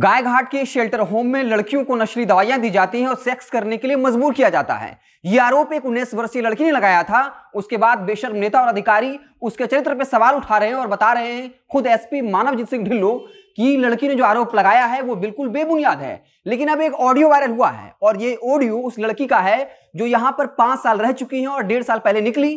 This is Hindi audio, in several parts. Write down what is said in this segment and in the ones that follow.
गाय घाट के शेल्टर होम में लड़कियों को नशली दवाइयां दी जाती हैं और सेक्स करने के लिए मजबूर किया जाता है ये आरोप एक उन्नीस वर्षीय लड़की ने लगाया था उसके बाद बेशर्म नेता और अधिकारी उसके चरित्र पर सवाल उठा रहे हैं और बता रहे हैं खुद एसपी मानवजीत सिंह ढिल्लो कि लड़की ने जो आरोप लगाया है वो बिल्कुल बेबुनियाद है लेकिन अब एक ऑडियो वायरल हुआ है और ये ऑडियो उस लड़की का है जो यहाँ पर पांच साल रह चुकी है और डेढ़ साल पहले निकली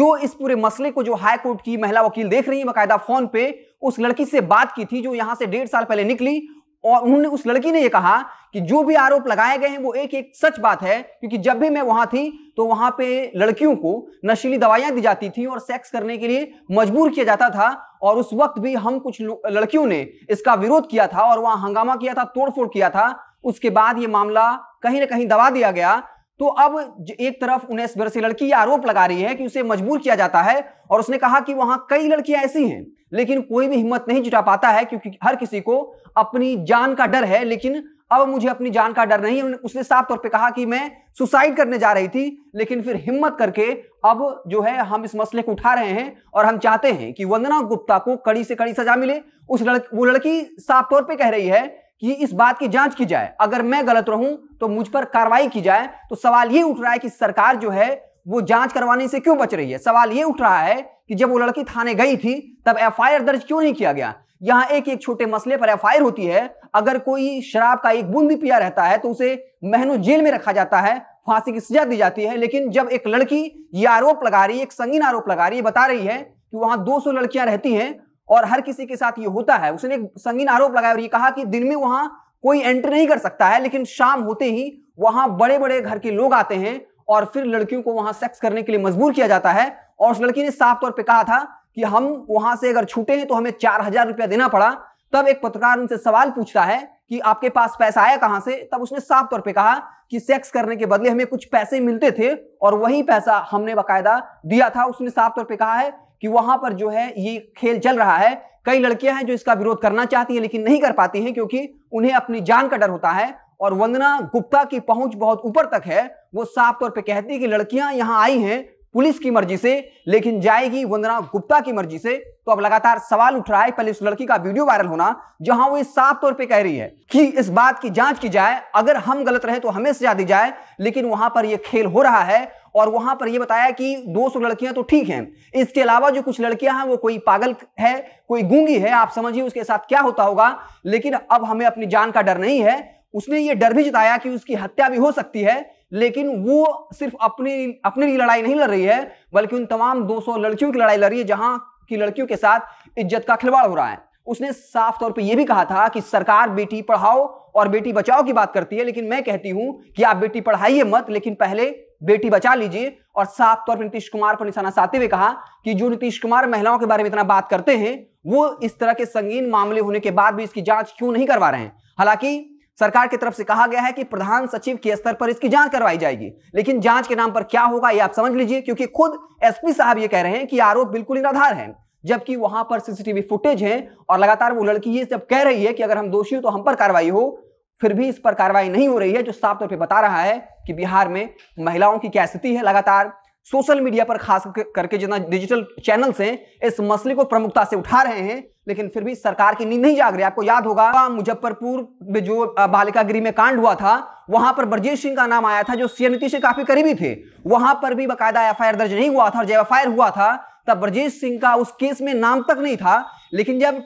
जो इस पूरे मसले को जो हाई कोर्ट की महिला वकील देख रही है बाकायदा फोन पे उस लड़की से बात की थी जो यहां से डेढ़ साल पहले निकली और उन्होंने उस लड़की ने यह कहा कि जो भी आरोप लगाए गए हैं वो एक एक सच बात है क्योंकि जब भी मैं वहां थी तो वहां पे लड़कियों को नशीली दवाइयां दी जाती थी और सेक्स करने के लिए मजबूर किया जाता था और उस वक्त भी हम कुछ लड़कियों ने इसका विरोध किया था और वहां हंगामा किया था तोड़फोड़ किया था उसके बाद ये मामला कहीं ना कहीं दबा दिया गया तो अब एक तरफ इस वर्षीय लड़की ये आरोप लगा रही है कि उसे मजबूर किया जाता है और उसने कहा कि वहां कई लड़कियां ऐसी हैं लेकिन कोई भी हिम्मत नहीं जुटा पाता है क्योंकि हर किसी को अपनी जान का डर है लेकिन अब मुझे अपनी जान का डर नहीं उसने साफ तौर पे कहा कि मैं सुसाइड करने जा रही थी लेकिन फिर हिम्मत करके अब जो है हम इस मसले को उठा रहे हैं और हम चाहते हैं कि वंदना गुप्ता को कड़ी से कड़ी सजा मिले उस लड़की वो लड़की साफ तौर पे कह रही है कि इस बात की जांच की जाए अगर मैं गलत रहूं तो मुझ पर कार्रवाई की जाए तो सवाल ये उठ रहा है कि सरकार जो है वो जांच करवाने से क्यों बच रही है सवाल ये उठ रहा है कि जब वो लड़की थाने गई थी तब एफ दर्ज क्यों नहीं किया गया यहाँ एक एक छोटे मसले पर एफ होती है अगर कोई शराब का एक बूंद भी पिया रहता है तो उसे महीनों जेल में रखा जाता है फांसी की सजा दी जाती है लेकिन जब एक लड़की ये आरोप लगा रही है एक संगीन आरोप लगा रही है बता रही है कि वहां 200 लड़कियां रहती हैं और हर किसी के साथ ये होता है उसने एक संगीन आरोप लगाया और ये कहा कि दिन में वहां कोई एंट्री नहीं कर सकता है लेकिन शाम होते ही वहां बड़े बड़े घर के लोग आते हैं और फिर लड़कियों को वहां सेक्स करने के लिए मजबूर किया जाता है और उस लड़की ने साफ तौर पर कहा था कि हम वहां से अगर छूटे हैं तो हमें चार हजार रुपया देना पड़ा तब एक पत्रकार उनसे सवाल पूछता है कि आपके पास पैसा आया कहां से तब उसने साफ तौर पे कहा कि सेक्स करने के बदले हमें कुछ पैसे मिलते थे और वही पैसा हमने बकायदा दिया था उसने साफ तौर पे कहा है कि वहां पर जो है ये खेल चल रहा है कई लड़कियां हैं जो इसका विरोध करना चाहती हैं लेकिन नहीं कर पाती हैं क्योंकि उन्हें अपनी जान का डर होता है और वंदना गुप्ता की पहुंच बहुत ऊपर तक है वो साफ तौर पर कहती है कि लड़कियां यहां आई हैं पुलिस की मर्जी से लेकिन जाएगी वंदना गुप्ता की मर्जी से तो अब लगातार सवाल उठ रहा है पहले उस लड़की का वीडियो वायरल होना जहां वो साफ तौर पे कह रही है कि इस बात की जांच की जाए अगर हम गलत रहे तो हमें सजा दी जाए लेकिन वहां पर यह खेल हो रहा है और वहां पर यह बताया कि 200 लड़कियां तो ठीक हैं इसके अलावा जो कुछ लड़कियां हैं वो कोई पागल है कोई गूंगी है आप समझिए उसके साथ क्या होता होगा लेकिन अब हमें अपनी जान का डर नहीं है उसने ये डर भी जताया कि उसकी हत्या भी हो सकती है लेकिन वो सिर्फ अपने अपने लिए लड़ाई नहीं लड़ रही है बल्कि उन तमाम 200 लड़कियों की लड़ाई लड़ रही है जहां की लड़कियों के साथ इज्जत का खिलवाड़ हो रहा है उसने साफ तौर पे यह भी कहा था कि सरकार बेटी पढ़ाओ और बेटी बचाओ की बात करती है लेकिन मैं कहती हूं कि आप बेटी पढ़ाइए मत लेकिन पहले बेटी बचा लीजिए और साफ तौर पर नीतीश कुमार पर निशाना साधते हुए कहा कि जो नीतीश कुमार महिलाओं के बारे में इतना बात करते हैं वो इस तरह के संगीन मामले होने के बाद भी इसकी जांच क्यों नहीं करवा रहे हैं हालांकि सरकार की तरफ से कहा गया है कि प्रधान सचिव के स्तर पर इसकी जांच करवाई जाएगी लेकिन जांच के नाम पर क्या होगा ये आप समझ लीजिए क्योंकि खुद एसपी साहब ये कह रहे हैं कि आरोप बिल्कुल निराधार है जबकि वहां पर सीसीटीवी फुटेज है और लगातार वो लड़की ये जब कह रही है कि अगर हम दोषी हो तो हम पर कार्रवाई हो फिर भी इस पर कार्रवाई नहीं हो रही है जो साफ तौर पर बता रहा है कि बिहार में महिलाओं की क्या स्थिति है लगातार सोशल मीडिया पर खास करके जितना डिजिटल चैनल्स हैं इस मसले को प्रमुखता से उठा रहे हैं लेकिन फिर भी सरकार की नींद नहीं जाग रही आपको याद होगा मुजफ्फरपुर में जो बालिका गृह में कांड हुआ था वहां पर ब्रजेश सिंह का नाम आया था जो सीएम नीतीश के काफी करीबी थे वहां पर भी बाकायदा एफ दर्ज नहीं हुआ था और जब एफ हुआ था तब ब्रजेश सिंह का उस केस में नाम तक नहीं था लेकिन जब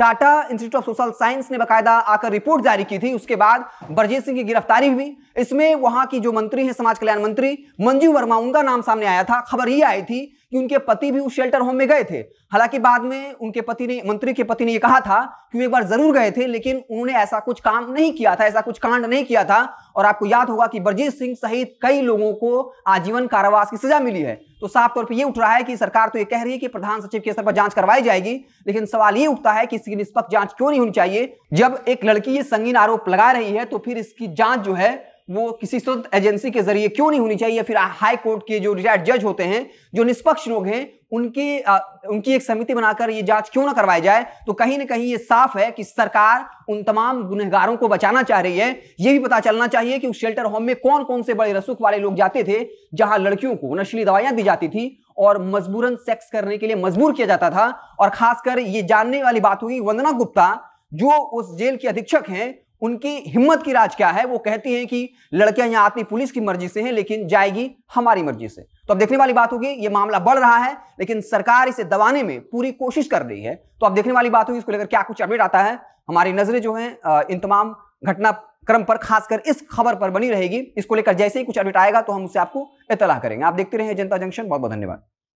Tata institute of social science ने बकायदा आकर रिपोर्ट जारी की थी उसके बाद बरजीत सिंह की गिरफ्तारी हुई इसमें वहां की जो मंत्री हैं समाज कल्याण मंत्री मंजू वर्मा उनका नाम सामने आया था खबर ये आई थी कि उनके पति भी उस शेल्टर होम में गए थे हालांकि बाद में उनके पति ने मंत्री के पति ने यह कहा था कि वे एक बार जरूर गए थे लेकिन उन्होंने ऐसा कुछ काम नहीं किया था ऐसा कुछ कांड नहीं किया था और आपको याद होगा कि बरजीत सिंह सहित कई लोगों को आजीवन कारावास की सजा मिली है तो साफ तौर पर यह उठ रहा है कि सरकार तो ये कह रही है कि प्रधान सचिव के स्तर पर जांच करवाई जाएगी लेकिन सवाल ये उठता है कि इसकी निष्पक्ष जांच क्यों नहीं होनी चाहिए जब एक लड़की ये संगीन आरोप लगा रही है तो फिर इसकी जांच जो है वो किसी स्वतंत्र एजेंसी के जरिए क्यों नहीं होनी चाहिए फिर हाई कोर्ट के जो रिटायर्ड जज होते हैं जो निष्पक्ष लोग हैं उनके उनकी एक समिति बनाकर ये जांच क्यों ना करवाई जाए तो कहीं ना कहीं ये साफ है कि सरकार उन तमाम गुनहगारों को बचाना चाह रही है ये भी पता चलना चाहिए कि उस शेल्टर होम में कौन कौन से बड़े रसूख वाले लोग जाते थे जहां लड़कियों को नशीली दवाइयां दी जाती थी और मजबूरन सेक्स करने के लिए मजबूर किया जाता था और खासकर ये जानने वाली बात हुई वंदना गुप्ता जो उस जेल के अधीक्षक हैं उनकी हिम्मत की राज क्या है वो कहती हैं कि लड़कियां यहां आती पुलिस की मर्जी से हैं लेकिन जाएगी हमारी मर्जी से तो अब देखने वाली बात होगी ये मामला बढ़ रहा है लेकिन सरकार इसे दबाने में पूरी कोशिश कर रही है तो अब देखने वाली बात होगी इसको लेकर क्या कुछ अपडेट आता है हमारी नजरें जो है इन तमाम घटनाक्रम पर खासकर इस खबर पर बनी रहेगी इसको लेकर जैसे ही कुछ अपडेट आएगा तो हम उससे आपको इतला करेंगे आप देखते रहे जनता जंक्शन बहुत बहुत धन्यवाद